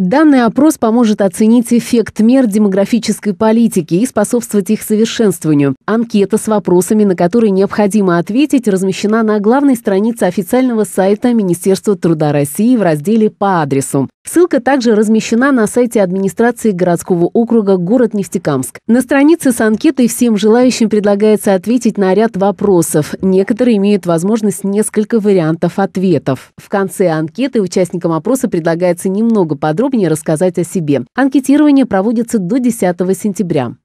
Данный опрос поможет оценить эффект мер демографической политики и способствовать их совершенствованию. Анкета с вопросами, на которые необходимо ответить, размещена на главной странице официального сайта Министерства труда России в разделе «По адресу». Ссылка также размещена на сайте администрации городского округа город Нефтекамск. На странице с анкетой всем желающим предлагается ответить на ряд вопросов. Некоторые имеют возможность несколько вариантов ответов. В конце анкеты участникам опроса предлагается немного подробнее рассказать о себе. Анкетирование проводится до 10 сентября.